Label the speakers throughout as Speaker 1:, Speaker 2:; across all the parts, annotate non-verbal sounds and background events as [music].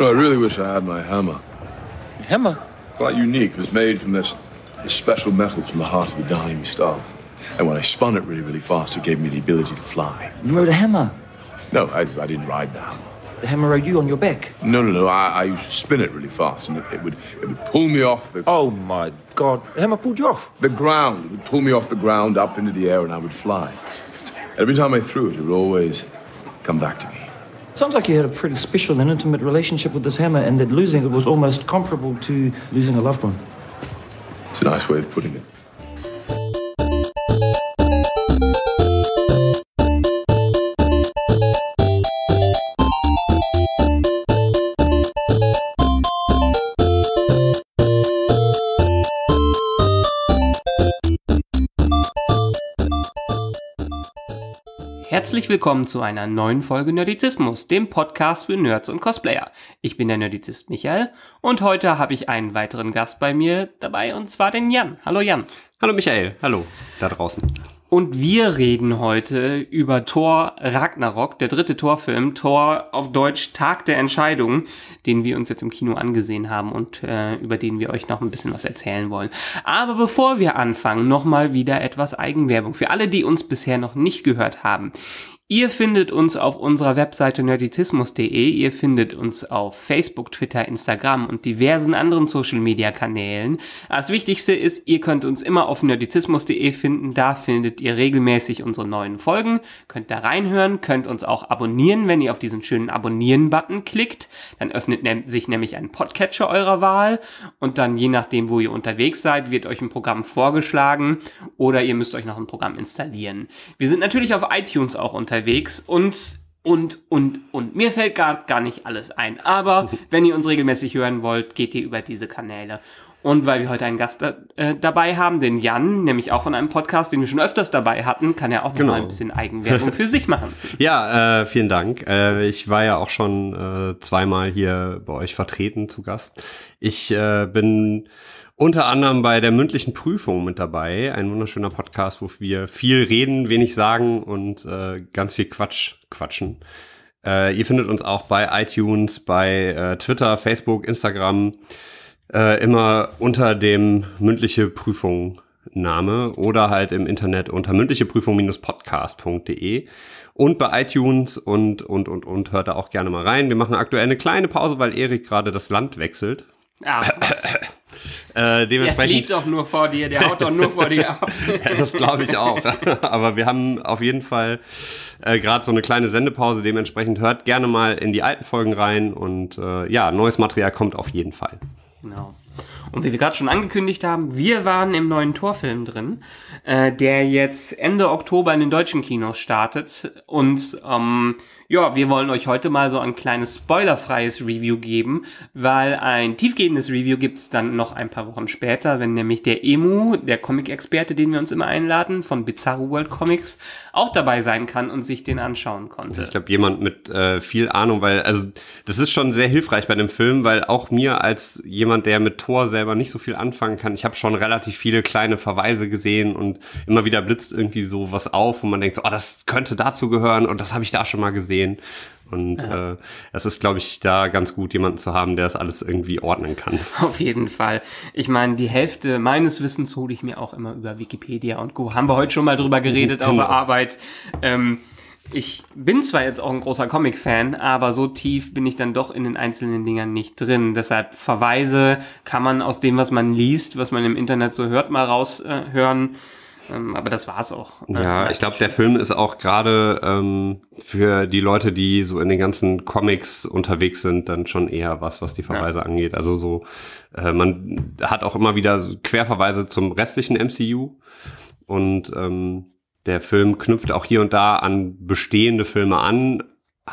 Speaker 1: You I really wish I had my hammer. hammer? Quite unique. It was made from this, this special metal from the heart of a dying star. And when I spun it really, really fast, it gave me the ability to fly.
Speaker 2: You rode a hammer?
Speaker 1: No, I, I didn't ride the hammer.
Speaker 2: The hammer rode you on your back?
Speaker 1: No, no, no. I, I used to spin it really fast, and it, it would it would pull me off. The, oh my God! The hammer pulled you off the ground. It would pull me off the ground up into the air, and I would fly. Every time I threw it, it would always come back to me.
Speaker 2: Sounds like you had a pretty special and intimate relationship with this hammer, and that losing it was almost comparable to losing a loved one.
Speaker 1: It's a nice way of putting it.
Speaker 2: Herzlich willkommen zu einer neuen Folge Nerdizismus, dem Podcast für Nerds und Cosplayer. Ich bin der Nerdizist Michael und heute habe ich einen weiteren Gast bei mir dabei und zwar den Jan. Hallo Jan. Hallo Michael. Hallo da draußen. Und wir reden heute über Thor Ragnarok, der dritte Torfilm, Thor auf Deutsch Tag der Entscheidung, den wir uns jetzt im Kino angesehen haben und äh, über den wir euch noch ein bisschen was erzählen wollen. Aber bevor wir anfangen, nochmal wieder etwas Eigenwerbung für alle, die uns bisher noch nicht gehört haben. Ihr findet uns auf unserer Webseite nerdizismus.de, ihr findet uns auf Facebook, Twitter, Instagram und diversen anderen Social-Media-Kanälen. Das Wichtigste ist, ihr könnt uns immer auf nerdizismus.de finden, da findet ihr regelmäßig unsere neuen Folgen, könnt da reinhören, könnt uns auch abonnieren, wenn ihr auf diesen schönen Abonnieren-Button klickt, dann öffnet sich nämlich ein Podcatcher eurer Wahl und dann je nachdem, wo ihr unterwegs seid, wird euch ein Programm vorgeschlagen oder ihr müsst euch noch ein Programm installieren. Wir sind natürlich auf iTunes auch unterwegs unterwegs und und, und, und. Mir fällt gar, gar nicht alles ein. Aber [laughs] wenn ihr uns regelmäßig hören wollt, geht ihr über diese Kanäle. Und weil wir heute einen Gast da, äh, dabei haben, den Jan, nämlich auch von einem Podcast, den wir schon öfters dabei hatten, kann er auch genau. mal ein bisschen Eigenwerbung für sich machen.
Speaker 1: [laughs] ja, äh, vielen Dank. Äh, ich war ja auch schon äh, zweimal hier bei euch vertreten zu Gast. Ich äh, bin unter anderem bei der mündlichen Prüfung mit dabei. Ein wunderschöner Podcast, wo wir viel reden, wenig sagen und äh, ganz viel Quatsch quatschen. Äh, ihr findet uns auch bei iTunes, bei äh, Twitter, Facebook, Instagram, äh, immer unter dem mündliche Prüfung Name oder halt im Internet unter mündlicheprüfung-podcast.de und bei iTunes und, und, und, und hört da auch gerne mal rein. Wir machen aktuell eine kleine Pause, weil Erik gerade das Land wechselt ja, [laughs] äh, der fliegt doch
Speaker 2: nur vor dir, der haut doch nur vor dir auf. [laughs] ja, das glaube ich auch. [laughs]
Speaker 1: Aber wir haben auf jeden Fall äh, gerade so eine kleine Sendepause. Dementsprechend hört gerne mal in die alten Folgen rein. Und äh, ja, neues Material kommt auf jeden Fall.
Speaker 2: Genau. Und wie wir gerade schon angekündigt haben, wir waren im neuen Torfilm drin, äh, der jetzt Ende Oktober in den deutschen Kinos startet und ähm, ja, wir wollen euch heute mal so ein kleines spoilerfreies Review geben, weil ein tiefgehendes Review gibt's dann noch ein paar Wochen später, wenn nämlich der Emu, der Comic-Experte, den wir uns immer einladen, von Bizarro World Comics, auch dabei sein kann und sich den anschauen konnte.
Speaker 1: Ich glaube, jemand mit äh, viel Ahnung, weil, also das ist schon sehr hilfreich bei dem Film, weil auch mir als jemand, der mit Thor selber nicht so viel anfangen kann, ich habe schon relativ viele kleine Verweise gesehen und immer wieder blitzt irgendwie so was auf und man denkt so, oh, das könnte dazu gehören und das habe ich da schon mal gesehen stehen. Und ja. äh, es ist, glaube ich, da ganz gut, jemanden zu haben, der das alles irgendwie ordnen kann. [laughs] Auf jeden Fall. Ich meine, die Hälfte meines
Speaker 2: Wissens hole ich mir auch immer über Wikipedia und Co. Haben wir heute schon mal drüber mhm, geredet genau. auf der Arbeit. Ähm, ich bin zwar jetzt auch ein großer Comic-Fan, aber so tief bin ich dann doch in den einzelnen Dingern nicht drin. Deshalb Verweise kann man aus dem, was man liest, was man im Internet so hört, mal raushören. Äh, ähm, aber das war's auch. Äh, ja,
Speaker 1: ich glaube, der Film ist auch gerade ähm, für die Leute, die so in den ganzen Comics unterwegs sind, dann schon eher was, was die Verweise ja. angeht. Also so, äh, man hat auch immer wieder Querverweise zum restlichen MCU und ähm, der Film knüpft auch hier und da an bestehende Filme an,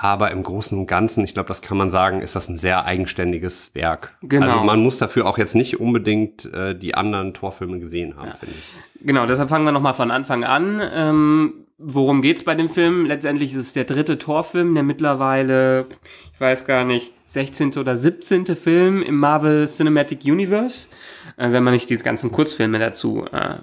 Speaker 1: aber im Großen und Ganzen, ich glaube, das kann man sagen, ist das ein sehr eigenständiges Werk. Genau. Also man muss dafür auch jetzt nicht unbedingt äh, die anderen Torfilme gesehen haben, ja. finde ich. Genau, deshalb fangen wir nochmal von Anfang an. Ähm, worum es bei dem
Speaker 2: Film? Letztendlich ist es der dritte Torfilm, der mittlerweile, ich weiß gar nicht, 16. oder 17. Film im Marvel Cinematic Universe, äh, wenn man nicht diese ganzen Kurzfilme dazu äh,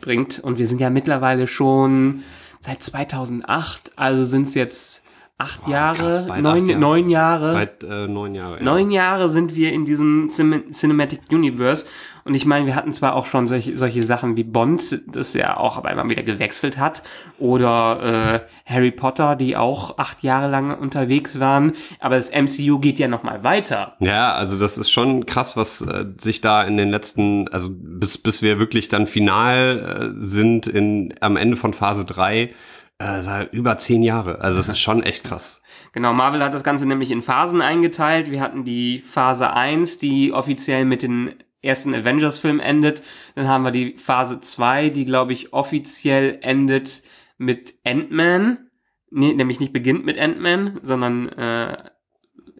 Speaker 2: bringt. Und wir sind ja mittlerweile schon seit 2008, also sind es jetzt acht Boah, Jahre, krass, neun, acht neun Jahre. Bald, äh, neun Jahre. Ja. Neun Jahre sind wir in diesem Cin Cinematic Universe. Und ich meine, wir hatten zwar auch schon solche, solche Sachen wie Bond, das ja auch aber immer wieder gewechselt hat, oder äh, Harry Potter, die auch acht Jahre lang unterwegs waren. Aber das MCU geht ja nochmal weiter.
Speaker 1: Ja, also das ist schon krass, was äh, sich da in den letzten, also bis, bis wir wirklich dann final äh, sind in, am Ende von Phase 3. Äh, über zehn Jahre. Also es ist schon echt krass. [laughs]
Speaker 2: Genau, Marvel hat das Ganze nämlich in Phasen
Speaker 1: eingeteilt. Wir
Speaker 2: hatten die Phase 1, die offiziell mit den ersten Avengers-Film endet. Dann haben wir die Phase 2, die, glaube ich, offiziell endet mit Ant-Man. Nee, nämlich nicht beginnt mit Ant-Man, sondern äh,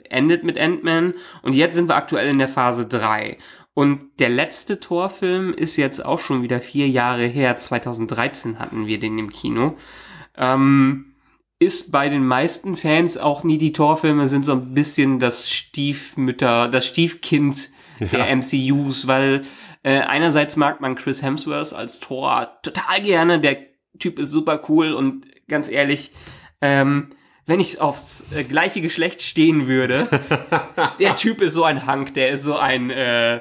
Speaker 2: endet mit Ant-Man. Und jetzt sind wir aktuell in der Phase 3. Und der letzte Torfilm ist jetzt auch schon wieder vier Jahre her. 2013 hatten wir den im Kino. Ähm, ist bei den meisten Fans auch nie die Torfilme sind so ein bisschen das Stiefmütter, das Stiefkind ja. der MCUs, weil äh, einerseits mag man Chris Hemsworth als Tor total gerne, der Typ ist super cool und ganz ehrlich, ähm, wenn ich aufs äh, gleiche Geschlecht stehen würde, [laughs] der Typ ist so ein Hank, der ist so ein äh,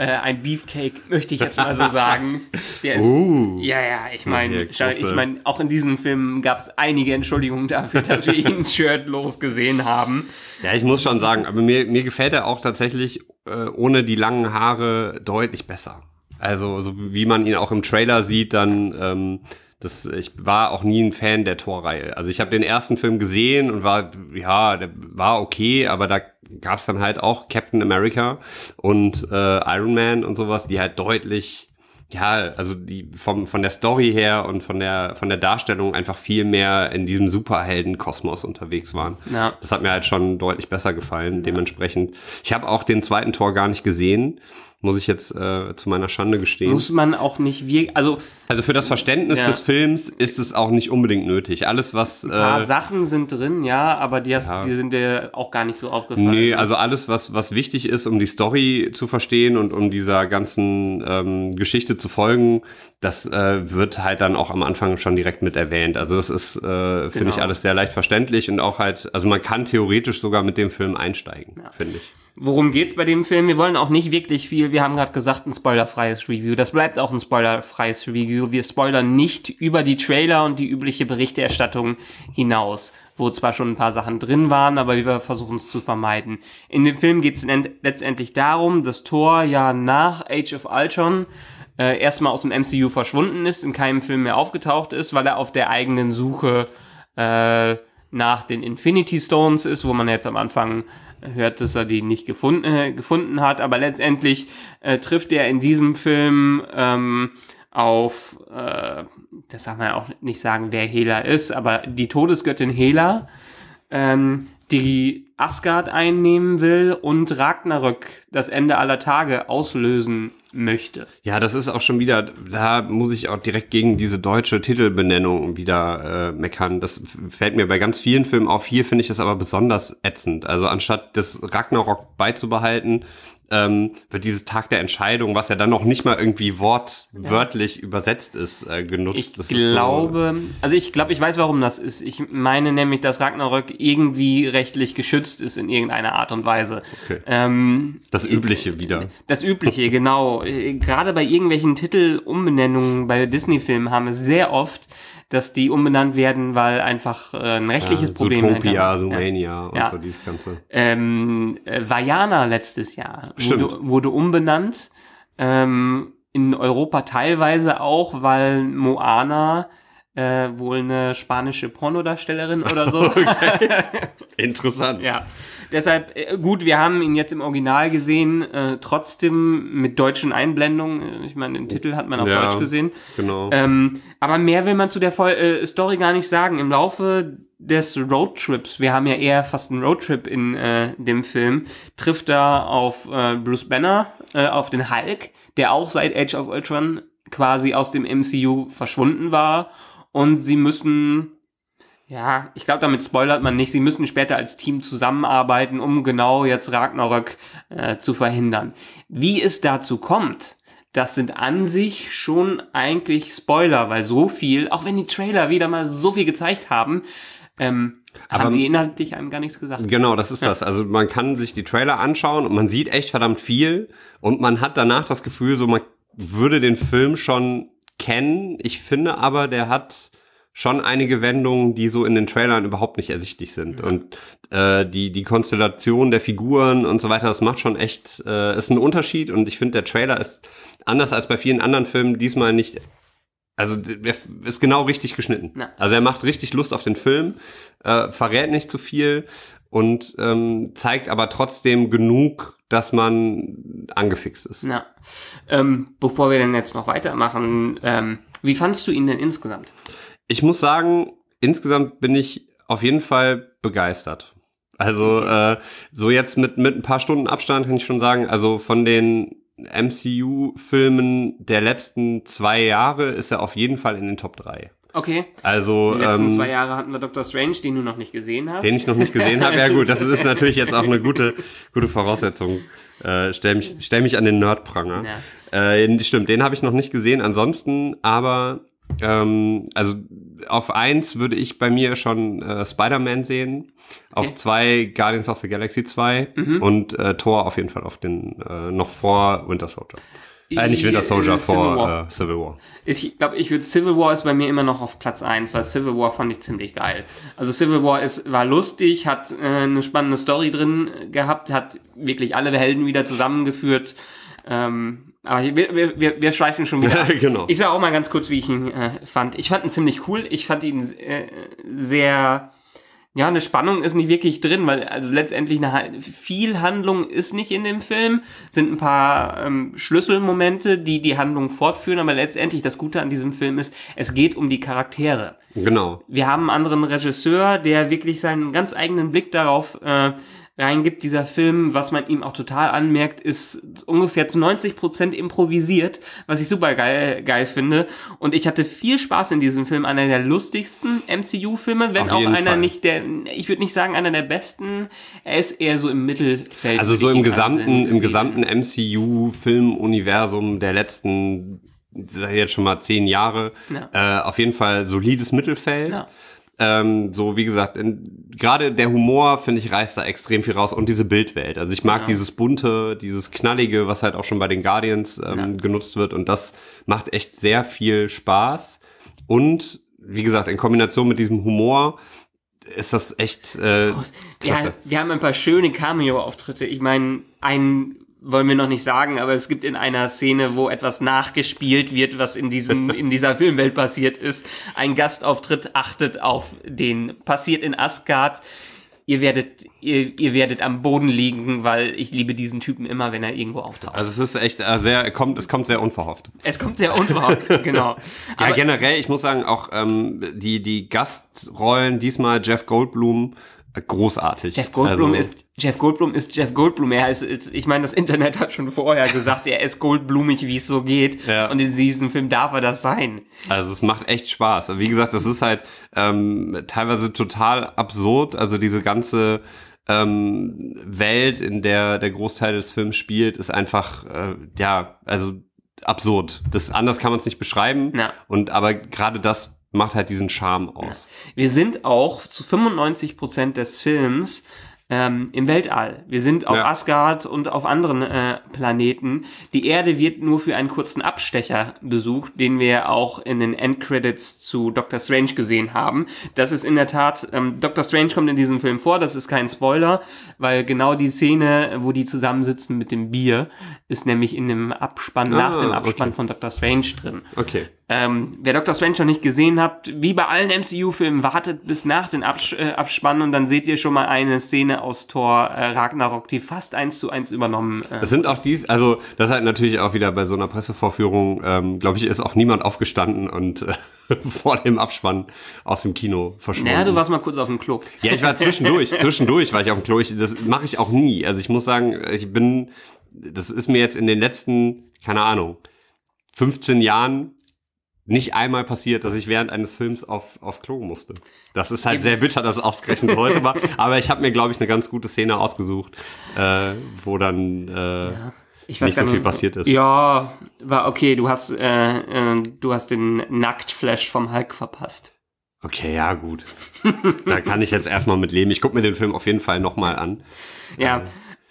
Speaker 2: äh, ein Beefcake, möchte ich jetzt mal so sagen. [laughs] Ist, uh, ja, ja, ich meine, ich mein, auch in diesem Film gab es
Speaker 1: einige Entschuldigungen dafür, dass wir ihn [laughs] shirtlos gesehen haben. Ja, ich muss schon sagen, aber mir, mir gefällt er auch tatsächlich äh, ohne die langen Haare deutlich besser. Also, so wie man ihn auch im Trailer sieht, dann. Ähm, das, ich war auch nie ein Fan der Torreihe. Also ich habe den ersten Film gesehen und war, ja, der war okay, aber da gab es dann halt auch Captain America und äh, Iron Man und sowas, die halt deutlich ja, also die vom von der Story her und von der von der Darstellung einfach viel mehr in diesem Superheldenkosmos unterwegs waren. Ja. Das hat mir halt schon deutlich besser gefallen. Ja. Dementsprechend, ich habe auch den zweiten Tor gar nicht gesehen. Muss ich jetzt äh, zu meiner Schande gestehen. Muss man auch nicht wirklich, also. Also für das Verständnis ja. des Films ist es auch nicht unbedingt nötig. Alles, was. Ein paar äh,
Speaker 2: Sachen sind drin, ja, aber die, hast, ja. die sind dir auch gar nicht so aufgefallen. Nee, also
Speaker 1: alles, was, was wichtig ist, um die Story zu verstehen und um dieser ganzen ähm, Geschichte zu folgen, das äh, wird halt dann auch am Anfang schon direkt mit erwähnt. Also das ist, äh, finde ich, genau. alles sehr leicht verständlich und auch halt, also man kann theoretisch sogar mit dem Film einsteigen, ja. finde ich
Speaker 2: worum geht es bei dem Film? Wir wollen auch nicht wirklich viel. Wir haben gerade gesagt, ein spoilerfreies Review. Das bleibt auch ein spoilerfreies Review. Wir spoilern nicht über die Trailer und die übliche Berichterstattung hinaus, wo zwar schon ein paar Sachen drin waren, aber wir versuchen es zu vermeiden. In dem Film geht es letztendlich darum, dass Thor ja nach Age of Ultron äh, erstmal aus dem MCU verschwunden ist, in keinem Film mehr aufgetaucht ist, weil er auf der eigenen Suche äh, nach den Infinity Stones ist, wo man jetzt am Anfang hört, dass er die nicht gefunden, äh, gefunden hat, aber letztendlich äh, trifft er in diesem Film ähm, auf, äh, das darf man ja auch nicht sagen, wer Hela ist, aber die Todesgöttin Hela, ähm, die Asgard einnehmen will und Ragnarök, das Ende aller Tage, auslösen
Speaker 1: möchte. Ja, das ist auch schon wieder, da muss ich auch direkt gegen diese deutsche Titelbenennung wieder äh, meckern. Das fällt mir bei ganz vielen Filmen auf. Hier finde ich das aber besonders ätzend. Also anstatt das Ragnarok beizubehalten, ähm, wird dieses Tag der Entscheidung, was ja dann noch nicht mal irgendwie wortwörtlich ja. übersetzt ist, äh, genutzt. Ich das glaube,
Speaker 2: so, also ich glaube, ich weiß, warum das ist. Ich meine nämlich, dass Ragnarök irgendwie rechtlich geschützt ist in irgendeiner Art und Weise. Okay. Ähm,
Speaker 1: das Übliche wieder.
Speaker 2: Das Übliche, genau. Gerade bei irgendwelchen Titelumbenennungen bei Disney-Filmen haben wir sehr oft, dass die umbenannt werden, weil einfach äh, ein rechtliches ja, Problem Zootopia, Zoomania und ja. so dieses Ganze. Ähm, äh, Vajana letztes Jahr wurde, wurde, umbenannt. Ähm, in Europa teilweise auch, weil Moana äh, wohl eine spanische Pornodarstellerin oder so. [laughs] Okay. Interessant. ja. Deshalb, äh, gut, wir haben ihn jetzt im Original gesehen, äh, trotzdem mit deutschen Einblendungen. Äh, ich meine, den Titel hat man auf ja, Deutsch gesehen. Genau. Ähm, aber mehr will man zu der Vol äh, Story gar nicht sagen. Im Laufe des Roadtrips, wir haben ja eher fast einen Roadtrip in äh, dem Film, trifft er auf äh, Bruce Banner, äh, auf den Hulk, der auch seit Age of Ultron quasi aus dem MCU verschwunden war und sie müssen, ja, ich glaube, damit spoilert man nicht, sie müssen später als Team zusammenarbeiten, um genau jetzt Ragnarök äh, zu verhindern. Wie es dazu kommt, das sind an sich schon eigentlich Spoiler, weil so viel, auch wenn die Trailer wieder mal so viel gezeigt haben, ähm, aber, haben sie inhaltlich einem gar nichts gesagt. Genau,
Speaker 1: das ist ja. das. Also man kann sich die Trailer anschauen und man sieht echt verdammt viel und man hat danach das Gefühl, so man würde den Film schon kennen. Ich finde aber, der hat schon einige Wendungen, die so in den Trailern überhaupt nicht ersichtlich sind. Ja. Und äh, die, die Konstellation der Figuren und so weiter, das macht schon echt, äh, ist ein Unterschied. Und ich finde, der Trailer ist anders als bei vielen anderen Filmen diesmal nicht. Also er ist genau richtig geschnitten. Ja. Also er macht richtig Lust auf den Film, äh, verrät nicht zu viel und ähm, zeigt aber trotzdem genug, dass man angefixt ist. Ja. Ähm, bevor wir dann jetzt noch weitermachen, ähm, wie fandst du ihn denn insgesamt? Ich muss sagen, insgesamt bin ich auf jeden Fall begeistert. Also okay. äh, so jetzt mit, mit ein paar Stunden Abstand kann ich schon sagen, also von den MCU-Filmen der letzten zwei Jahre ist er auf jeden Fall in den Top 3. Okay. Also die letzten ähm, zwei Jahre
Speaker 2: hatten wir Doctor Strange, den du noch nicht gesehen hast. Den ich noch nicht gesehen habe. Ja gut, das ist natürlich jetzt auch eine [laughs]
Speaker 1: gute, gute Voraussetzung. Äh, stell, mich, stell mich an den Nerdpranger. Ja. Äh, stimmt, den habe ich noch nicht gesehen. Ansonsten aber, ähm, also auf eins würde ich bei mir schon äh, Spider-Man sehen. Okay. Auf zwei Guardians of the Galaxy 2 mhm. und äh, Thor auf jeden Fall auf den äh, noch vor Winter Soldier. Eigentlich äh, Winter äh, Soldier Civil vor War. Äh, Civil War.
Speaker 2: Ich glaube, ich würde Civil War ist bei mir immer noch auf Platz eins, weil Civil War fand ich ziemlich geil. Also Civil War ist, war lustig, hat äh, eine spannende Story drin gehabt, hat wirklich alle Helden wieder zusammengeführt. Ähm, aber wir, wir, wir, wir schweifen schon wieder. Ja, [laughs] genau. Ich sage auch mal ganz kurz, wie ich ihn äh, fand. Ich fand ihn ziemlich cool. Ich fand ihn äh, sehr ja, eine Spannung ist nicht wirklich drin, weil also letztendlich eine, viel Handlung ist nicht in dem Film, sind ein paar ähm, Schlüsselmomente, die die Handlung fortführen, aber letztendlich das Gute an diesem Film ist, es geht um die Charaktere. Genau. Wir haben einen anderen Regisseur, der wirklich seinen ganz eigenen Blick darauf äh, reingibt, dieser Film, was man ihm auch total anmerkt, ist ungefähr zu 90% Prozent improvisiert, was ich super geil, geil finde. Und ich hatte viel Spaß in diesem Film, einer der lustigsten MCU-Filme, wenn auch einer Fall. nicht der, ich würde nicht sagen einer der besten, er ist eher so im Mittelfeld. Also so im gesamten, im
Speaker 1: gesamten MCU-Filmuniversum der letzten jetzt schon mal zehn Jahre. Ja. Äh, auf jeden Fall solides Mittelfeld. Ja. Ähm, so, wie gesagt, gerade der Humor, finde ich, reißt da extrem viel raus und diese Bildwelt. Also ich mag ja. dieses bunte, dieses knallige, was halt auch schon bei den Guardians ähm, ja. genutzt wird und das macht echt sehr viel Spaß. Und wie gesagt, in Kombination mit diesem Humor, ist das echt äh, ja,
Speaker 2: wir haben ein paar schöne Cameo-Auftritte. Ich meine, ein wollen wir noch nicht sagen, aber es gibt in einer Szene, wo etwas nachgespielt wird, was in, diesem, [laughs] in dieser Filmwelt passiert ist, ein Gastauftritt, achtet auf den. Passiert in Asgard. Ihr werdet, ihr, ihr werdet am Boden liegen, weil ich liebe diesen Typen immer, wenn er irgendwo auftaucht.
Speaker 1: Also es ist echt äh, sehr, kommt, es kommt sehr unverhofft.
Speaker 2: Es kommt sehr unverhofft,
Speaker 1: [laughs] genau. ja, aber generell, ich muss sagen, auch ähm, die, die Gastrollen, diesmal Jeff Goldblum, großartig. Jeff Goldblum also,
Speaker 2: ist Jeff Goldblum ist Jeff Goldblum. Er ist, ist ich meine, das Internet hat schon vorher gesagt, er ist goldblumig, wie es so geht. Ja. Und in diesem Film darf er das sein.
Speaker 1: Also es macht echt Spaß. Wie gesagt, das ist halt ähm, teilweise total absurd. Also diese ganze ähm, Welt, in der der Großteil des Films spielt, ist einfach äh, ja, also absurd. Das anders kann man es nicht beschreiben. Ja. Und aber gerade das macht halt diesen Charme aus. Wir sind
Speaker 2: auch zu 95 Prozent des Films ähm, im Weltall. Wir sind auf ja. Asgard und auf anderen äh, Planeten. Die Erde wird nur für einen kurzen Abstecher besucht, den wir auch in den Endcredits zu Doctor Strange gesehen haben. Das ist in der Tat, ähm, Doctor Strange kommt in diesem Film vor, das ist kein Spoiler, weil genau die Szene, wo die zusammensitzen mit dem Bier, ist nämlich in dem Abspann, ah, nach dem Abspann okay. von Doctor Strange drin. Okay. Ähm, wer Dr. Strange noch nicht gesehen habt, wie bei allen MCU-Filmen, wartet bis nach den Abs äh, Abspannen und dann seht ihr schon mal eine Szene aus Thor äh, Ragnarok, die fast eins zu eins übernommen äh, Es sind auch
Speaker 1: dies, also das ist halt natürlich auch wieder bei so einer Pressevorführung, ähm, glaube ich, ist auch niemand aufgestanden und äh, [laughs] vor dem Abspann aus dem Kino verschwunden. Ja, du warst mal kurz auf dem Klo. Ja, ich war zwischendurch, [laughs] zwischendurch war ich auf dem Klo. Ich, das mache ich auch nie. Also ich muss sagen, ich bin, das ist mir jetzt in den letzten, keine Ahnung, 15 Jahren nicht einmal passiert, dass ich während eines Films auf, auf Klo musste. Das ist halt Eben. sehr bitter, dass es ausgerechnet heute war. Aber ich habe mir, glaube ich, eine ganz gute Szene ausgesucht, äh, wo dann äh, ja. nicht so viel passiert ist.
Speaker 2: Ja, war okay. Du hast, äh, ähm, du hast den Nacktflash vom Hulk verpasst. Okay, ja, gut.
Speaker 1: da kann ich jetzt erstmal mit leben. Ich gucke mir den Film auf jeden Fall nochmal an.
Speaker 2: Ja, äh,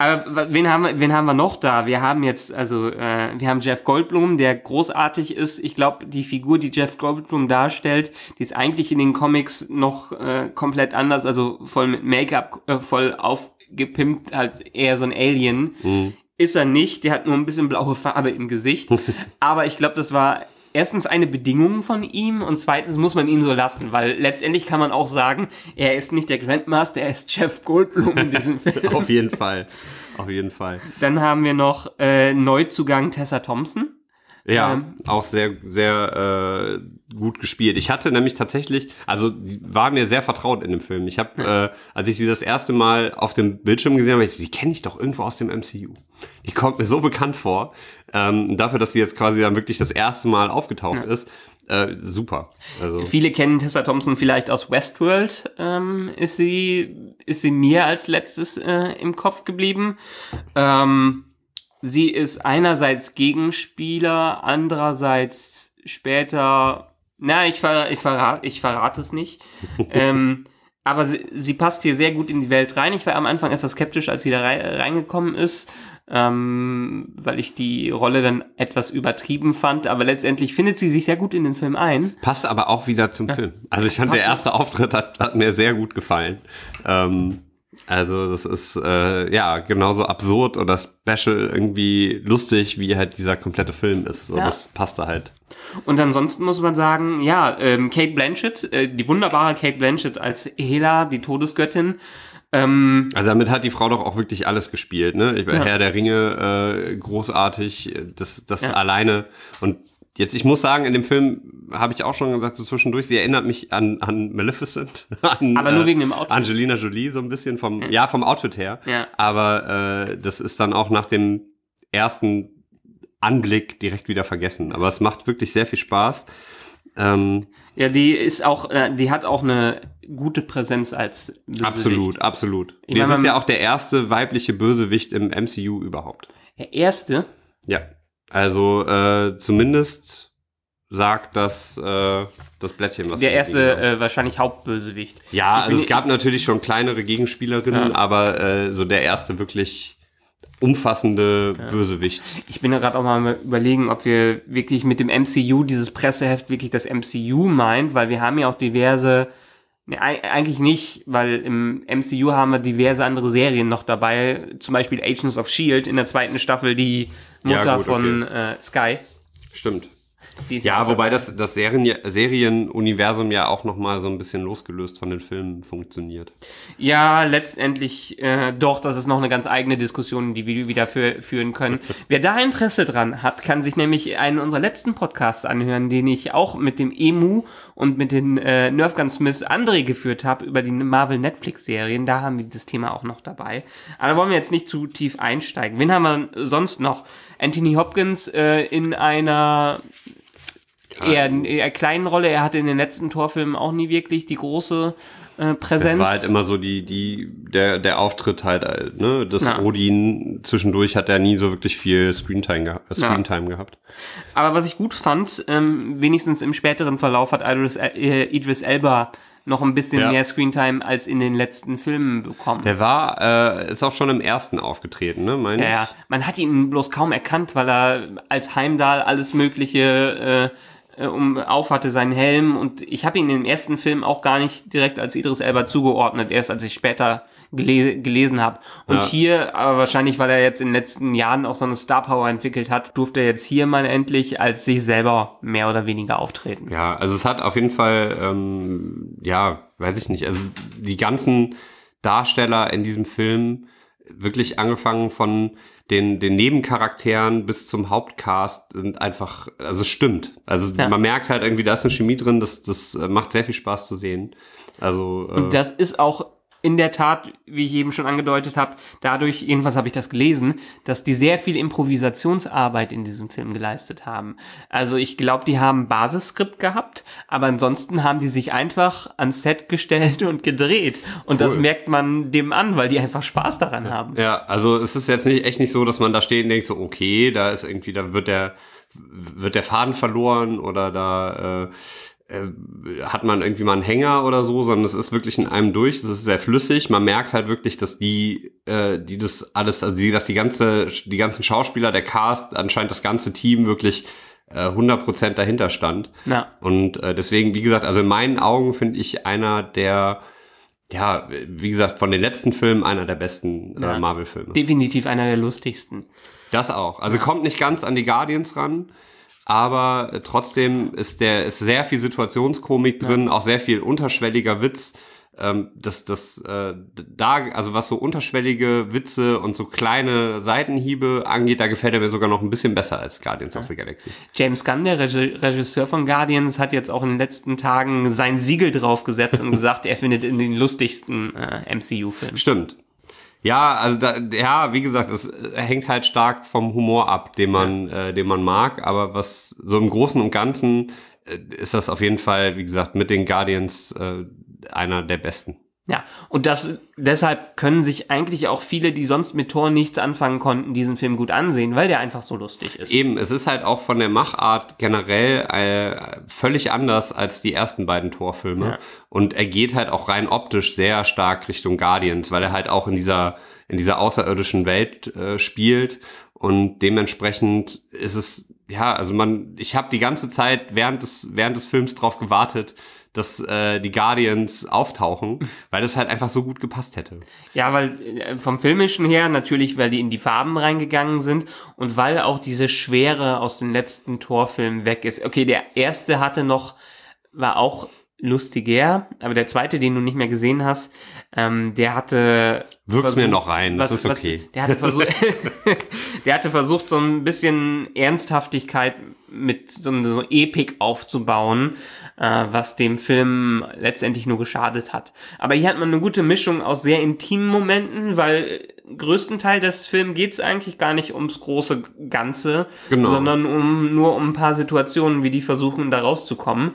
Speaker 2: aber wen haben, wir, wen haben wir noch da? Wir haben jetzt, also, äh, wir haben Jeff Goldblum, der großartig ist. Ich glaube, die Figur, die Jeff Goldblum darstellt, die ist eigentlich in den Comics noch äh, komplett anders, also voll mit Make-up, äh, voll aufgepimpt, halt eher so ein Alien. Mhm. Ist er nicht, der hat nur ein bisschen blaue Farbe im Gesicht. [laughs] Aber ich glaube, das war erstens eine Bedingung von ihm und zweitens muss man ihn so lassen, weil letztendlich kann man auch sagen, er ist nicht der Grandmaster, er ist [laughs] Jeff Goldblum in diesem [laughs] Film. Auf
Speaker 1: jeden Fall. Auf jeden Fall.
Speaker 2: Dann haben wir noch äh, Neuzugang Tessa Thompson. Ja,
Speaker 1: ähm. auch sehr, sehr äh, gut gespielt. Ich hatte nämlich tatsächlich, also war mir sehr vertraut in dem Film. Ich habe, äh, als ich sie das erste Mal auf dem Bildschirm gesehen habe, die kenne ich doch irgendwo aus dem MCU. Die kommt mir so bekannt vor. Ähm, dafür, dass sie jetzt quasi dann wirklich das erste Mal aufgetaucht ja. ist, äh, super. Also. Viele kennen Tessa Thompson vielleicht aus Westworld.
Speaker 2: Ähm, ist sie ist sie mir als letztes äh, im Kopf geblieben. Ähm, sie ist einerseits Gegenspieler, andererseits später. Na, ich, ver, ich verrate ich verrate es nicht. [laughs] ähm, aber sie, sie passt hier sehr gut in die Welt rein. Ich war am Anfang etwas skeptisch, als sie da reingekommen ist ähm, weil ich die Rolle dann etwas übertrieben fand. Aber letztendlich findet sie sich sehr gut in den Film ein.
Speaker 1: Passt aber auch wieder zum ja. Film. Also ich fand, Passt der erste Auftritt hat, hat, mir sehr gut gefallen. Ähm, also das ist äh, ja genauso absurd oder special irgendwie lustig, wie halt dieser komplette Film ist. So, ja. Das passte halt. Und ansonsten muss man sagen, ja, ähm, Kate Blanchett, äh, die wunderbare Kate Blanchett als Hela, die Todesgöttin, ähm, also damit hat die Frau doch auch wirklich alles gespielt, ne? Ich, ja. Herr der Ringe, äh, großartig, das, das ja. alleine. Und jetzt, ich muss sagen, in dem Film habe ich auch schon gesagt, so zwischendurch, sie erinnert mich an, an Maleficent. [laughs] An, aber nur äh, wegen dem Outfit. Angelina Jolie, so ein bisschen vom, ja, ja vom Outfit her. Ja. Aber äh, das ist dann auch nach dem ersten Anblick direkt wieder vergessen. Aber es macht wirklich sehr viel Spaß. Ähm, ja, die ist auch, äh, die hat auch eine gute Präsenz als Bösewicht. Absolut, absolut. Die ist ja auch der erste weibliche Bösewicht im MCU überhaupt.
Speaker 2: Der erste?
Speaker 1: Ja. Also äh, zumindest sagt das, äh, das Blättchen was. Der erste
Speaker 2: äh, wahrscheinlich Hauptbösewicht. Ja, also es gab
Speaker 1: natürlich schon kleinere Gegenspielerinnen, ja. aber äh, so der erste wirklich umfassende ja. Bösewicht. Ich bin gerade auch mal überlegen, ob wir wirklich mit dem MCU,
Speaker 2: dieses Presseheft, wirklich das MCU meint, weil wir haben ja auch diverse, nee, eigentlich nicht, weil im MCU haben wir diverse andere Serien noch dabei, zum Beispiel Agents
Speaker 1: of Shield in der zweiten Staffel, die Mutter ja, gut, okay. von äh, Sky. Stimmt ja, wobei das, das Serien, Serienuniversum ja auch nochmal so ein bisschen losgelöst von den Filmen funktioniert.
Speaker 2: Ja, letztendlich äh, doch, das ist noch eine ganz eigene Diskussion, die wir wieder für, führen können. [laughs] Wer da Interesse dran hat, kann sich nämlich einen unserer letzten Podcasts anhören, den ich auch mit dem Emu und mit den äh, Nerf Gun Smith André geführt habe über die Marvel Netflix Serien. Da haben wir das Thema auch noch dabei. Aber wollen wir jetzt nicht zu tief einsteigen. Wen haben wir sonst noch? Anthony Hopkins äh, in einer eher in einer kleinen Rolle. Er hatte in den letzten Torfilmen auch nie wirklich die große äh, Präsenz. Das war halt immer
Speaker 1: so die, die, der, der Auftritt halt, äh, ne? Das Na. Odin zwischendurch hat er nie so wirklich viel Screentime, geha äh, Screentime Na. gehabt.
Speaker 2: Aber was ich gut fand, ähm, wenigstens im späteren Verlauf hat Idris, äh, Idris Elba noch ein bisschen ja. mehr Screentime als in den letzten Filmen bekommen. Der
Speaker 1: war, äh, ist auch schon im ersten aufgetreten, ne? Meine ja, ja,
Speaker 2: man hat ihn bloß kaum erkannt, weil er als Heimdall alles mögliche äh, äh, um, auf hatte, seinen Helm. Und ich habe ihn im ersten Film auch gar nicht direkt als Idris Elba zugeordnet, erst als ich später gele gelesen habe. Und ja. hier, aber wahrscheinlich, weil er jetzt in den letzten Jahren auch so eine Star Power entwickelt hat, durfte er jetzt hier mal endlich als sich selber
Speaker 1: mehr oder weniger auftreten. Ja, also es hat auf jeden Fall, ähm, ja, weiß ich nicht, also die ganzen Darsteller in diesem Film wirklich angefangen von den, den Nebencharakteren bis zum Hauptcast sind einfach, also stimmt. Also ja. man merkt halt irgendwie, da ist eine Chemie drin, das, das äh, macht sehr viel Spaß zu sehen. Also. Äh, Und das ist auch in der Tat, wie ich eben schon angedeutet habe, dadurch, jedenfalls habe ich das gelesen,
Speaker 2: dass die sehr viel Improvisationsarbeit in diesem Film geleistet haben. Also ich glaube, die haben Basisskript gehabt, aber ansonsten haben die sich einfach ans Set gestellt und gedreht. Und cool. das merkt man dem an, weil die einfach Spaß daran ja. haben.
Speaker 1: Ja, also es ist jetzt nicht, echt nicht so, dass man da steht und denkt so, okay, da ist irgendwie, da wird der, wird der Faden verloren oder da, äh, äh, hat man irgendwie mal einen Hänger oder so, sondern es ist wirklich in einem durch, es ist sehr flüssig. Man merkt halt wirklich, dass die, äh, die das alles, also die, dass die ganze, die ganzen Schauspieler, der Cast, anscheinend das ganze Team wirklich äh, 100% dahinter stand. Ja. Und äh, deswegen, wie gesagt, also in meinen Augen finde ich einer der, ja, wie gesagt, von den letzten Filmen einer der besten äh, ja. Marvel-Filme. Definitiv einer der lustigsten. Das auch. Also kommt nicht ganz an die Guardians ran aber äh, trotzdem ist der ist sehr viel Situationskomik drin, ja. auch sehr viel unterschwelliger Witz. Ähm, das, das, äh, da, also was so unterschwellige Witze und so kleine Seitenhiebe angeht, da gefällt er mir sogar noch ein bisschen besser als Guardians ja. of the Galaxy.
Speaker 2: James Gunn, der Regisseur von Guardians, hat jetzt auch in den letzten Tagen sein Siegel draufgesetzt und [laughs] gesagt, er findet in
Speaker 1: den lustigsten äh, MCU-Film. Stimmt, ja, also da, ja, wie gesagt, es äh, hängt halt stark vom Humor ab, den man, ja. äh, den man mag. Aber was so im Großen und Ganzen äh, ist das auf jeden Fall, wie gesagt, mit den Guardians äh, einer der besten. Ja,
Speaker 2: und das, deshalb können sich eigentlich auch viele, die sonst mit Thor nichts anfangen konnten, diesen Film gut ansehen, weil der einfach so lustig
Speaker 1: ist. Eben, es ist halt auch von der Machart generell äh, völlig anders als die ersten beiden Torfilme. Ja. Und er geht halt auch rein optisch sehr stark Richtung Guardians, weil er halt auch in dieser, in dieser außerirdischen Welt äh, spielt. Und dementsprechend ist es, ja, also man, ich habe die ganze Zeit während des, während des Films drauf gewartet, dass äh, die Guardians auftauchen, weil das halt einfach so gut gepasst hätte.
Speaker 2: Ja, weil äh, vom filmischen her natürlich, weil die in die Farben reingegangen sind und weil auch diese Schwere aus den letzten Torfilmen weg ist. Okay, der erste hatte noch war auch lustiger, aber der zweite, den du nicht mehr gesehen hast, ähm, der hatte. Wirk's mir noch rein, das was, ist okay. Was, der, hatte versucht, [laughs] [laughs] der hatte versucht, so ein bisschen Ernsthaftigkeit mit so einem so Epik aufzubauen, äh, was dem Film letztendlich nur geschadet hat. Aber hier hat man eine gute Mischung aus sehr intimen Momenten, weil äh, größten Teil des Films geht's eigentlich gar nicht ums große Ganze, genau. sondern um nur um ein paar Situationen, wie die versuchen, da rauszukommen.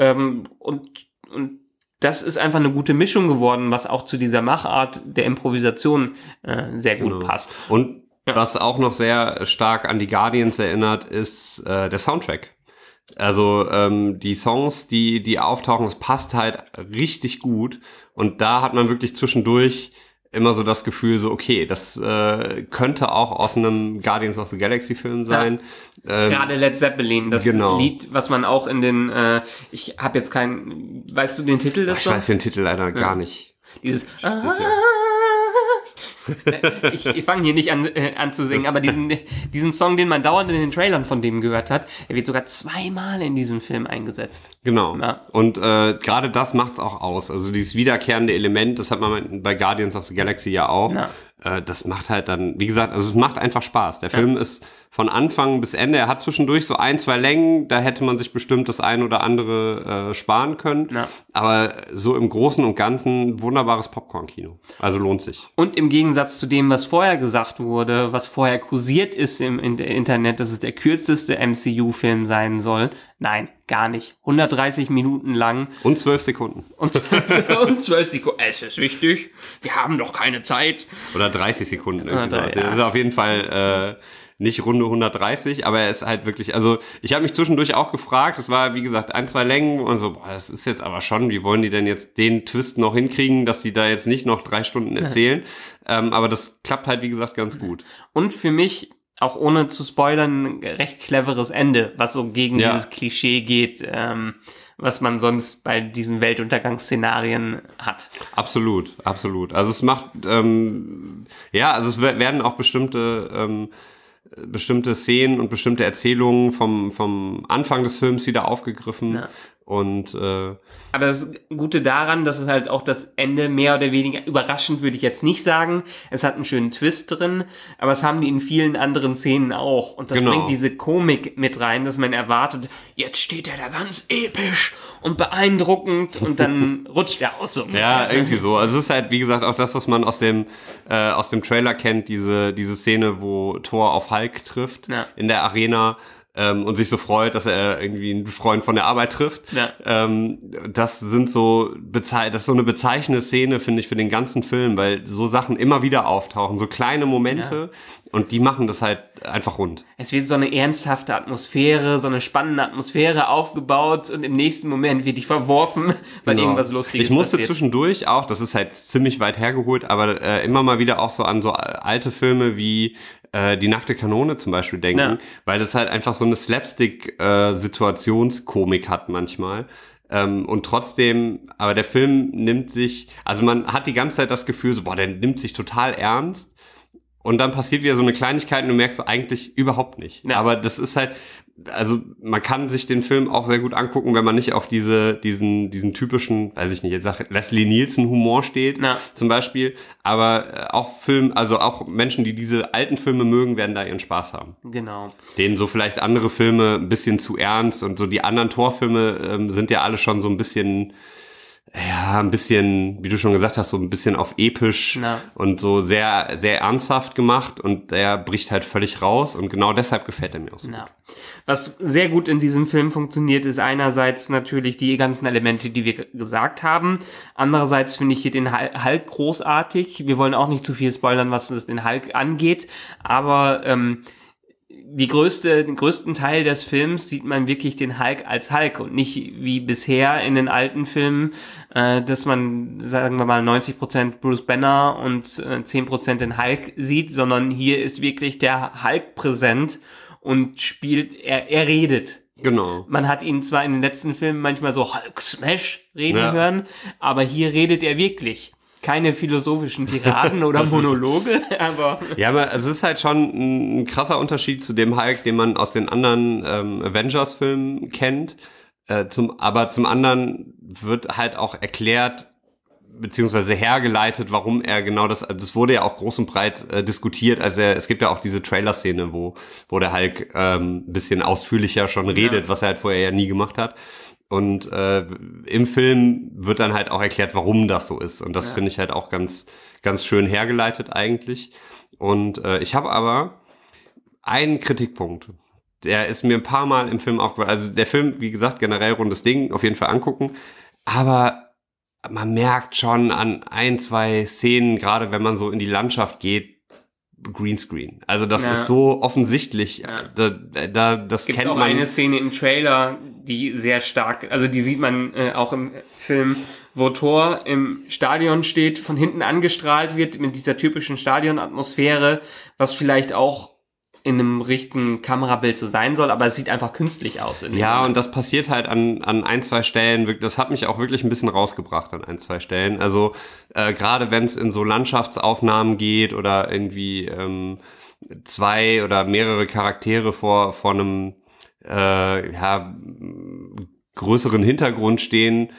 Speaker 2: Ähm, und, und das ist einfach eine gute Mischung geworden, was auch zu dieser Machart der Improvisation äh, sehr gut genau. passt.
Speaker 1: Und ja. was auch noch sehr stark an die Guardians erinnert, ist äh, der Soundtrack. Also ähm, die Songs, die, die auftauchen, es passt halt richtig gut. Und da hat man wirklich zwischendurch immer so das Gefühl, so okay, das äh, könnte auch aus einem Guardians of the Galaxy Film sein. Ja. Ähm, Gerade
Speaker 2: Led Zeppelin, das genau. Lied, was man auch in den, äh, ich habe jetzt keinen, weißt du den Titel des? Ich weiß den
Speaker 1: Titel leider ja. gar nicht.
Speaker 2: Dieses. Ah, ja. Ne, ich, ich fange hier nicht an, äh, an zu singen, aber diesen, diesen Song, den man dauernd in den Trailern von dem gehört hat, der wird sogar zweimal in diesem Film eingesetzt.
Speaker 1: Genau. Ja. Und äh, gerade das macht es auch aus. Also dieses wiederkehrende Element, das hat man bei Guardians of the Galaxy ja auch. Ja äh, das macht halt dann, wie gesagt, also es macht einfach Spaß. Der ja. Film ist von Anfang bis Ende, er hat zwischendurch so ein, zwei Längen, da hätte man sich bestimmt das ein oder andere äh, sparen können. Ja. Aber so im Großen und Ganzen wunderbares Popcorn-Kino. Also lohnt sich. Und im Gegensatz zu dem, was vorher gesagt wurde,
Speaker 2: was vorher kursiert ist im Internet, dass es der kürzeste MCU-Film sein soll, Nein, gar nicht. 130 Minuten lang. Und 12 Sekunden. Und
Speaker 1: 12, [laughs] und 12 Sekunden. Es ist wichtig. Wir haben doch keine Zeit. Oder 30 Sekunden. Irgendwie ja. Das ist auf jeden Fall... Äh, nicht Runde 130, aber er ist halt wirklich, also ich habe mich zwischendurch auch gefragt, es war wie gesagt ein, zwei Längen und so, boah, das ist jetzt aber schon, wie wollen die denn jetzt den Twist noch hinkriegen, dass die da jetzt nicht noch drei Stunden erzählen, ja. ähm, aber das klappt halt wie gesagt ganz gut. Und für mich auch ohne zu spoilern, ein recht cleveres Ende, was so gegen ja. dieses
Speaker 2: Klischee geht, ähm, was man sonst bei diesen Weltuntergangsszenarien hat.
Speaker 1: Absolut, absolut. Also es macht, ähm, ja, also es werden auch bestimmte, ähm, bestimmte Szenen und bestimmte Erzählungen vom, vom Anfang des Films wieder aufgegriffen. Ja. Und äh, aber das Gute daran, dass es halt auch
Speaker 2: das Ende mehr oder weniger überraschend würde ich jetzt nicht sagen. Es hat einen schönen Twist drin, aber es haben die in vielen anderen Szenen auch. Und das genau. bringt diese Komik mit rein, dass man erwartet, jetzt steht er da ganz episch und beeindruckend und dann [laughs] rutscht er aus so. Ja,
Speaker 1: irgendwie so. Also es ist halt, wie gesagt, auch das, was man aus dem, äh, aus dem Trailer kennt, diese, diese Szene, wo Thor auf Hulk trifft ja. in der Arena ähm, und sich so freut, dass er irgendwie einen Freund von der Arbeit trifft. Ja. Ähm, das sind so das ist so eine bezeichnende Szene, finde ich, für den ganzen Film, weil so Sachen immer wieder auftauchen, so kleine Momente ja. und die machen das halt einfach rund. Es wird so eine ernsthafte Atmosphäre, so eine spannende Atmosphäre
Speaker 2: aufgebaut und im nächsten Moment wird die verworfen, weil genau. irgendwas losgeht. Ich musste passiert.
Speaker 1: zwischendurch auch, das ist halt ziemlich weit hergeholt, aber äh, immer mal wieder auch so an so alte Filme wie äh, die nackte Kanone zum Beispiel denken, ja. weil das halt einfach so eine Slapstick-Situationskomik äh, hat manchmal. Ähm, und trotzdem, aber der Film nimmt sich, also man hat die ganze Zeit das Gefühl, so, boah, der nimmt sich total ernst. Und dann passiert wieder so eine Kleinigkeit und du merkst so eigentlich überhaupt nicht. Ja. Aber das ist halt, also man kann sich den Film auch sehr gut angucken, wenn man nicht auf diese, diesen, diesen typischen, weiß ich nicht, jetzt sag Leslie Nielsen Humor steht, Na. zum Beispiel. Aber äh, auch Film, also auch Menschen, die diese alten Filme mögen, werden da ihren Spaß haben. Genau. Denen so vielleicht andere Filme ein bisschen zu ernst und so die anderen Torfilme ähm, sind ja alle schon so ein bisschen ja, ein bisschen, wie du schon gesagt hast, so ein bisschen auf episch Na. und so sehr, sehr ernsthaft gemacht und der bricht halt völlig raus und genau deshalb gefällt er mir auch so. Na.
Speaker 2: Was sehr gut in diesem Film funktioniert, ist einerseits natürlich die ganzen Elemente, die wir gesagt haben. Andererseits finde ich hier den Hulk großartig. Wir wollen auch nicht zu viel spoilern, was den Hulk angeht, aber ähm, die größte, den größten Teil des Films sieht man wirklich den Hulk als Hulk und nicht wie bisher in den alten Filmen, äh, dass man, sagen wir mal, 90% Bruce Banner und äh, 10% den Hulk sieht, sondern hier ist wirklich der Hulk präsent und spielt, er, er redet. Genau. Man hat ihn zwar in den letzten Filmen manchmal so Hulk Smash reden ja. hören, aber hier redet er wirklich keine philosophischen Tiraden [laughs] oder Monologe, aber.
Speaker 1: Ja, aber es ist halt schon ein krasser Unterschied zu dem Hulk, den man aus den anderen ähm, Avengers-Filmen kennt. Äh, zum, aber zum anderen wird halt auch erklärt, beziehungsweise hergeleitet, warum er genau das, das also wurde ja auch groß und breit äh, diskutiert. Also er, es gibt ja auch diese Trailer-Szene, wo, wo der Hulk ähm, bisschen ausführlicher schon redet, ja. was er halt vorher ja nie gemacht hat. Und äh, im Film wird dann halt auch erklärt, warum das so ist. Und das ja. finde ich halt auch ganz, ganz schön hergeleitet eigentlich. Und äh, ich habe aber einen Kritikpunkt. Der ist mir ein paar Mal im Film aufgefallen. Also der Film, wie gesagt, generell rundes Ding, auf jeden Fall angucken. Aber man merkt schon an ein, zwei Szenen, gerade wenn man so in die Landschaft geht, Greenscreen. Also das ja. ist so offensichtlich. Ja. Da, da, das Gibt's kennt auch man. eine
Speaker 2: Szene im Trailer,
Speaker 1: die sehr stark, also die sieht
Speaker 2: man äh, auch im Film, wo Thor im Stadion steht, von hinten angestrahlt wird mit dieser typischen Stadionatmosphäre, was vielleicht auch in einem richtigen Kamerabild so sein soll, aber es sieht einfach künstlich aus. ja,
Speaker 1: Moment. und das passiert halt an, an ein, zwei Stellen. Das hat mich auch wirklich ein bisschen rausgebracht an ein, zwei Stellen. Also äh, gerade wenn es in so Landschaftsaufnahmen geht oder irgendwie ähm, zwei oder mehrere Charaktere vor, vor einem äh, ja, größeren Hintergrund stehen,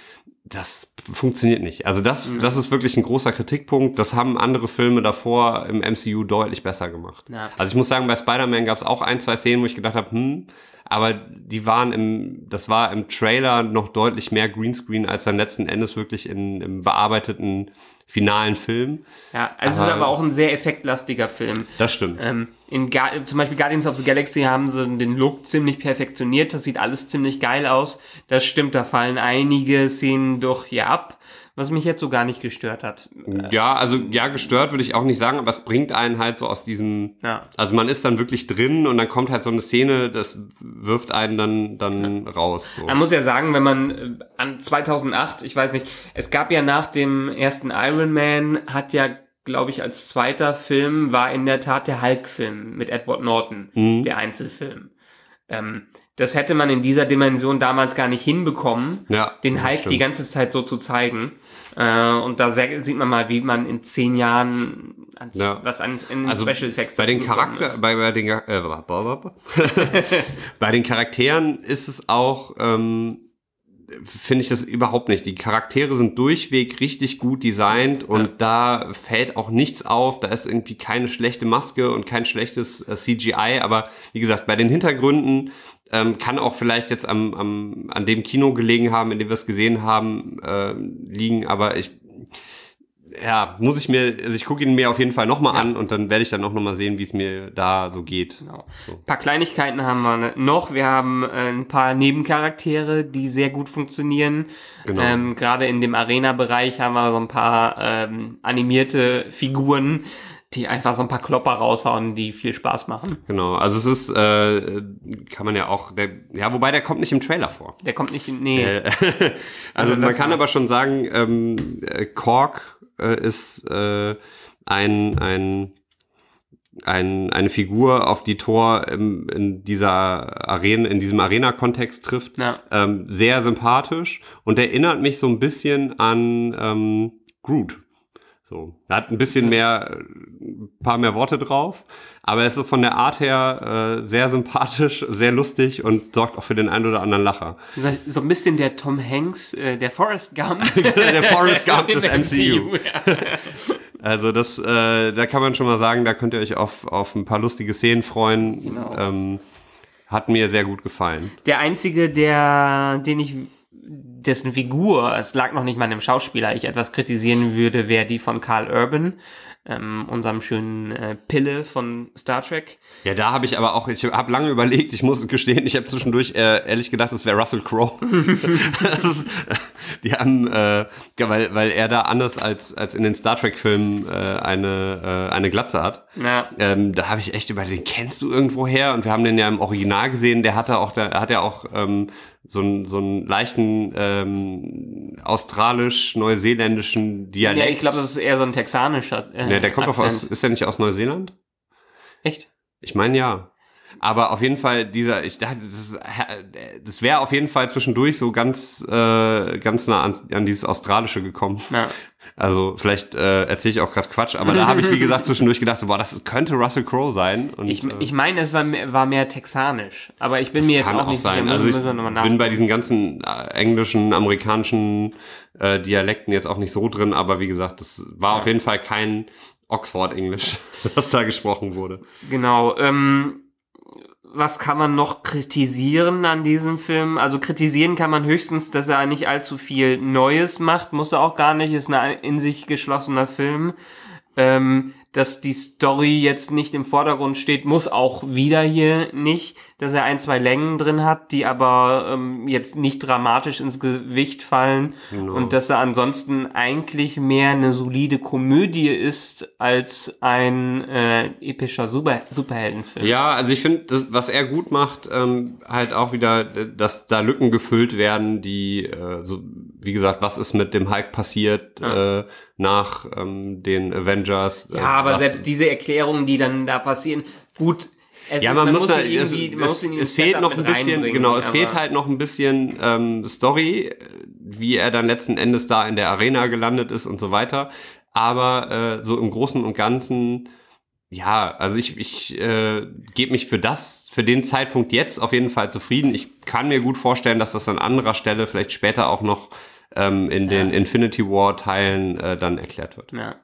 Speaker 1: das funktioniert nicht. Also das, mhm. das ist wirklich ein großer Kritikpunkt. Das haben andere Filme davor im MCU deutlich besser gemacht. Ja. Also ich muss sagen, bei Spider-Man gab es auch ein, zwei Szenen, wo ich gedacht habe, hm, aber die waren im, das war im Trailer noch deutlich mehr Greenscreen, als dann letzten Endes wirklich in, im bearbeiteten finalen Film. Ja, also aber, es ist aber auch
Speaker 2: ein sehr effektlastiger Film. Das stimmt. Ähm, in zum Beispiel Guardians of the Galaxy haben sie den Look ziemlich perfektioniert. Das sieht alles ziemlich geil aus. Das stimmt, da fallen einige Szenen doch hier ab was mich jetzt so gar nicht gestört hat.
Speaker 1: Ja, also ja, gestört würde ich auch nicht sagen, aber es bringt einen halt so aus diesem, ja. also man ist dann wirklich drin und dann kommt halt so eine Szene, das wirft einen dann, dann ja. raus. So. Man muss ja
Speaker 2: sagen, wenn man äh, an 2008, ich weiß nicht, es gab ja nach dem ersten Iron Man, hat ja glaube ich, als zweiter Film war in der Tat der Hulk-Film mit Edward Norton, mhm. der Einzelfilm. Ähm, das hätte man in dieser Dimension damals gar nicht hinbekommen,
Speaker 1: ja, den Hype stimmt. die ganze
Speaker 2: Zeit so zu zeigen. Äh, und
Speaker 1: da sieht man mal, wie man in zehn Jahren ans, ja. was an in also Special Effects bei den Charakter, bei, bei, den äh, [laughs] bei den Charakteren ist es auch ähm, finde ich das überhaupt nicht. Die Charaktere sind durchweg richtig gut designt und ja. da fällt auch nichts auf. Da ist irgendwie keine schlechte Maske und kein schlechtes äh, CGI. Aber wie gesagt, bei den Hintergründen ähm, kann auch vielleicht jetzt am, am, an dem Kino gelegen haben, in dem wir es gesehen haben, äh, liegen, aber ich, ja, muss ich mir, also ich gucke ihn mir auf jeden Fall nochmal ja. an und dann werde ich dann auch nochmal sehen, wie es mir da so geht. Genau. So.
Speaker 2: paar Kleinigkeiten haben wir noch. Wir haben äh, ein paar Nebencharaktere, die sehr gut funktionieren. Genau. Ähm, Gerade in dem Arena-Bereich haben wir so ein paar ähm, animierte Figuren, die einfach so ein paar Klopper raushauen, die viel Spaß machen.
Speaker 1: Genau, also es ist, äh, kann man ja auch, der, ja, wobei der kommt nicht im Trailer vor. Der kommt nicht, nee. Äh, [laughs] also, also man kann aber schon sagen, ähm, äh, Kork äh, ist äh, ein, ein, ein, eine Figur, auf die Thor im, in dieser Arena, in diesem Arena-Kontext trifft, ja. ähm, sehr sympathisch und erinnert mich so ein bisschen an ähm, Groot. So. Hat ein bisschen mehr, ein äh, paar mehr Worte drauf, aber es ist von der Art her äh, sehr sympathisch, sehr lustig und sorgt auch für den einen oder anderen Lacher.
Speaker 2: So, so ein bisschen der Tom Hanks, äh, der Forrest Gump. [laughs] Genau, der Forrest Gump [laughs] des MCU. MCU ja.
Speaker 1: [laughs] Also das, äh, da kann man schon mal sagen, da könnt ihr euch auf, auf ein paar lustige Szenen freuen. Genau. Ähm, hat mir sehr gut gefallen. Der einzige,
Speaker 2: der, den ich dessen Figur, es lag noch nicht mal an dem Schauspieler, ich etwas kritisieren
Speaker 1: würde, wäre die von Carl Urban, ähm, unserem schönen äh, Pille von Star Trek. Ja, da habe ich aber auch, ich habe lange überlegt, ich muss gestehen, ich habe zwischendurch äh, ehrlich gedacht, das wäre Russell Crowe. [laughs] die haben, äh, weil, weil er da anders als, als in den Star Trek-Filmen äh, eine, äh, eine Glatze hat. Ja. Ähm, da habe ich echt überlegt, den kennst du irgendwo her und wir haben den ja im Original gesehen, der hatte auch, der hat ja auch ähm, so einen so einen leichten ähm, australisch-neuseeländischen Dialekt. Ja, ich glaube, das ist
Speaker 2: eher so ein texanischer. Äh, ne, der kommt doch aus,
Speaker 1: ist der nicht aus Neuseeland? Echt? Ich meine ja. Aber auf jeden Fall dieser, ich dachte, das, äh, das wäre auf jeden Fall zwischendurch so ganz, äh, ganz nah an, an dieses Australische gekommen. Ja. Also vielleicht äh, erzähle ich auch gerade Quatsch, aber da habe ich, wie gesagt, zwischendurch gedacht, so, boah, das könnte Russell Crowe sein. Und, ich äh, ich
Speaker 2: meine, es war, war mehr texanisch, aber ich bin mir jetzt auch, auch nicht sein. sicher. Also ich bin bei diesen
Speaker 1: ganzen äh, englischen, amerikanischen äh, Dialekten jetzt auch nicht so drin, aber wie gesagt, das war ja. auf jeden Fall kein Oxford-Englisch, [laughs] was da gesprochen wurde.
Speaker 2: Genau, ähm, was kann man noch kritisieren an diesem Film? Also kritisieren kann man höchstens, dass er nicht allzu viel Neues macht, muss er auch gar nicht, ist ein in sich geschlossener Film. Ähm, dass die Story jetzt nicht im Vordergrund steht, muss auch wieder hier nicht, dass er ein, zwei Längen drin hat, die aber ähm, jetzt nicht dramatisch ins Gewicht fallen genau. und dass er ansonsten eigentlich mehr eine solide Komödie ist als ein äh, epischer Super Superheldenfilm.
Speaker 1: Ja, also ich finde, was er gut macht, ähm, halt auch wieder, dass da Lücken gefüllt werden, die äh, so wie gesagt, was ist mit dem Hulk passiert ja. äh, nach ähm, den Avengers? Äh, ja, aber selbst
Speaker 2: diese Erklärungen, die dann da passieren, gut. Es ja, ist, man, man, muss, muss irgendwie, es, man es, muss es fehlt noch ein bisschen, genau, es fehlt
Speaker 1: halt noch ein bisschen ähm, Story, äh, wie er dann letzten Endes da in der Arena gelandet ist und so weiter. Aber äh, so im Großen und Ganzen, ja, also ich, ich äh, gebe mich für das, für den Zeitpunkt jetzt auf jeden Fall zufrieden. Ich kann mir gut vorstellen, dass das an anderer Stelle vielleicht später auch noch ähm, in den ja. Infinity War Teilen äh, dann erklärt wird.
Speaker 2: Ja,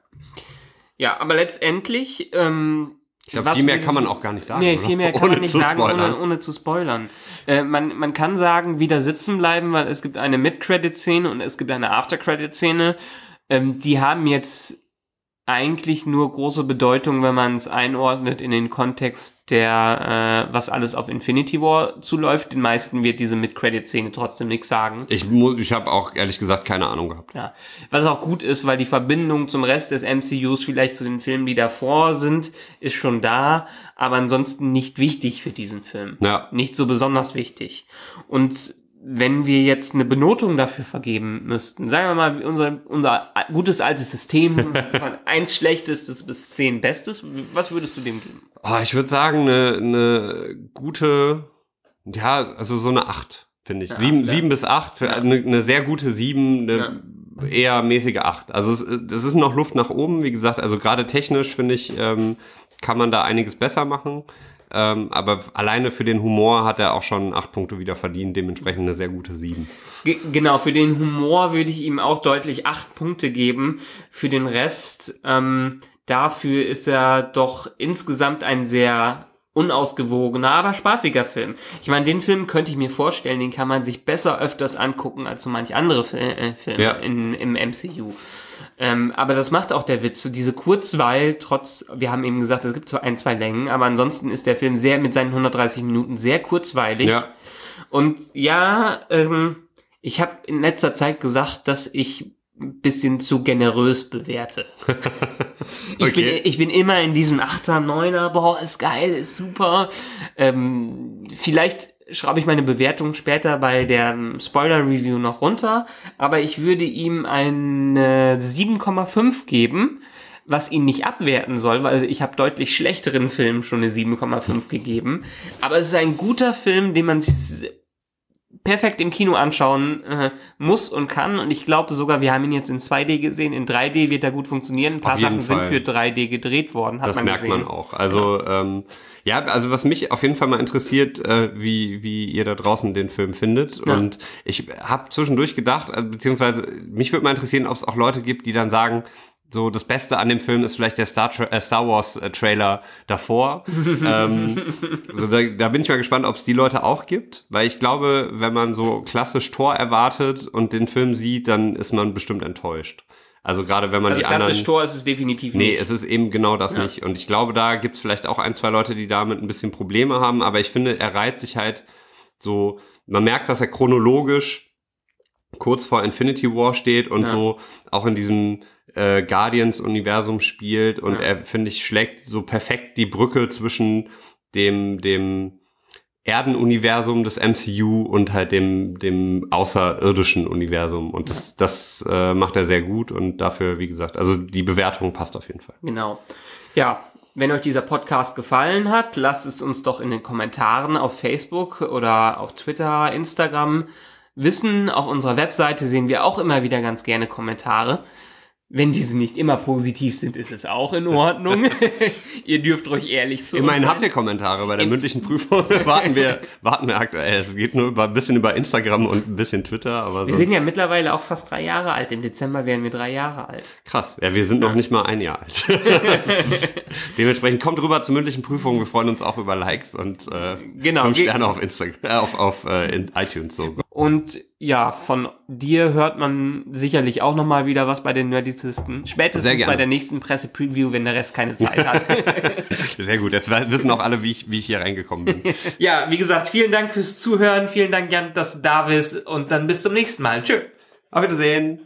Speaker 2: ja aber letztendlich. Ähm, ich glaube, viel mehr kann man auch gar nicht sagen. Nee, oder? viel mehr [laughs] kann ohne man nicht sagen, ohne, ohne, zu spoilern. Äh, man, man kann sagen, wieder sitzen bleiben, weil es gibt eine Mid-Credit-Szene und es gibt eine After-Credit-Szene. Ähm, die haben jetzt eigentlich nur große Bedeutung, wenn man es einordnet in den Kontext der, äh, was alles auf Infinity War zuläuft. Den meisten wird diese Mid-Credit-Szene
Speaker 1: trotzdem nichts sagen. Ich, muss, ich habe auch ehrlich gesagt keine Ahnung gehabt.
Speaker 2: Ja. Was auch gut ist, weil die Verbindung zum Rest des MCUs, vielleicht zu den Filmen, die davor sind, ist schon da, aber ansonsten nicht wichtig für diesen Film. Ja. Nicht so besonders wichtig. Und wenn wir jetzt eine Benotung dafür vergeben müssten, sagen wir mal, unser, unser gutes altes
Speaker 1: System [laughs] von
Speaker 2: eins schlechtestes bis zehn bestes, was würdest du dem geben?
Speaker 1: Oh, ich würde sagen, eine, eine gute, ja, also so eine acht, finde ich. Ja, sieben, ja. sieben bis acht, ja. eine, eine, sehr gute sieben, eine eher mäßige acht. Also es, es ist noch Luft nach oben, wie gesagt, also gerade technisch finde ich, ähm, kann man da einiges besser machen. Ähm, aber alleine für den Humor hat er auch schon acht Punkte wieder verdient, dementsprechend eine sehr gute sieben.
Speaker 2: G genau, für den Humor würde ich ihm auch deutlich acht Punkte geben. Für den Rest, ähm, dafür ist er doch insgesamt ein sehr unausgewogener, aber spaßiger Film. Ich meine, den Film könnte ich mir vorstellen, den kann man sich besser öfters angucken als so manch andere Fil äh, Filme ja. in, im MCU. Ähm, aber das macht auch der Witz, so diese Kurzweil, trotz, wir haben eben gesagt, es gibt zwar ein, zwei Längen, aber ansonsten ist der Film sehr mit seinen 130 Minuten sehr kurzweilig. Ja. Und ja, ähm, ich habe in letzter Zeit gesagt, dass ich ein bisschen zu generös bewerte. [laughs] ich, bin, ich bin immer in diesem Achter, Neuner, boah, ist geil, ist super. Ähm, vielleicht schraube ich meine Bewertung später bei der ähm, Spoiler-Review noch runter, aber ich würde ihm eine 7,5 geben, was ihn nicht abwerten soll, weil ich habe deutlich schlechteren Filmen schon eine 7,5 gegeben. Aber es ist ein guter Film, den man sich perfekt im Kino anschauen äh, muss und kann. Und ich glaube sogar, wir haben ihn jetzt in 2D gesehen. In 3D wird er gut funktionieren. Ein paar Sachen Fall. sind für 3D gedreht worden. Hat das man merkt man auch. Also
Speaker 1: ja. Ähm, ja, also was mich auf jeden Fall mal interessiert, äh, wie, wie ihr da draußen den Film findet. Ja. Und ich habe zwischendurch gedacht, äh, beziehungsweise mich würde mal interessieren, ob es auch Leute gibt, die dann sagen, so das Beste an dem Film ist vielleicht der Star, äh, Star Wars äh, Trailer davor. [laughs] ähm, also da, da, bin ich mal gespannt, ob es die Leute auch gibt, weil ich glaube, wenn man so klassisch Tor erwartet und den Film sieht, dann ist man bestimmt enttäuscht. Also gerade wenn man also die klassisch anderen. Klassisch Tor ist es definitiv nicht. Nee, es ist eben genau das ja. nicht. Und ich glaube, da gibt es vielleicht auch ein, zwei Leute, die damit ein bisschen Probleme haben, aber ich finde, er reiht sich halt so, man merkt, dass er chronologisch kurz vor Infinity War steht und ja. so auch in diesem äh, Guardians-Universum spielt und ja. er, finde ich, schlägt so perfekt die Brücke zwischen dem, dem Erdenuniversum des MCU und halt dem, dem außerirdischen Universum. Und das, ja. das äh, macht er sehr gut und dafür, wie gesagt, also die Bewertung passt auf jeden Fall.
Speaker 2: Genau. Ja, wenn euch dieser Podcast gefallen hat, lasst es uns doch in den Kommentaren auf Facebook oder auf Twitter, Instagram wissen. Auf unserer Webseite sehen wir auch immer wieder ganz gerne Kommentare. Wenn
Speaker 1: diese nicht immer
Speaker 2: positiv sind, ist es auch
Speaker 1: in Ordnung. [laughs] ihr dürft euch ehrlich zu. Immerhin habt ihr Kommentare bei der in mündlichen Prüfung. [laughs] warten wir, warten wir aktuell. Es geht nur über, ein bisschen über Instagram und ein bisschen Twitter. Aber wir so. sind ja
Speaker 2: mittlerweile auch fast drei Jahre alt. Im Dezember werden wir drei Jahre alt.
Speaker 1: Krass. Ja, wir sind ja. noch nicht mal ein Jahr alt. [laughs] dementsprechend kommt rüber zur mündlichen Prüfung. Wir freuen uns auch über Likes und äh, genau. fünf Sterne auf Instagram, äh, auf, auf äh, iTunes so.
Speaker 2: Und ja, von dir hört man sicherlich auch nochmal wieder was bei den Nerdizisten.
Speaker 1: Spätestens bei der
Speaker 2: nächsten Presse-Preview, wenn der Rest keine Zeit hat.
Speaker 1: [laughs] Sehr gut, jetzt wissen auch alle, wie ich, wie ich hier reingekommen bin.
Speaker 2: [laughs] ja, wie gesagt, vielen Dank fürs Zuhören. Vielen Dank, Jan, dass du da bist. Und dann bis zum nächsten Mal. Tschö. Auf Wiedersehen.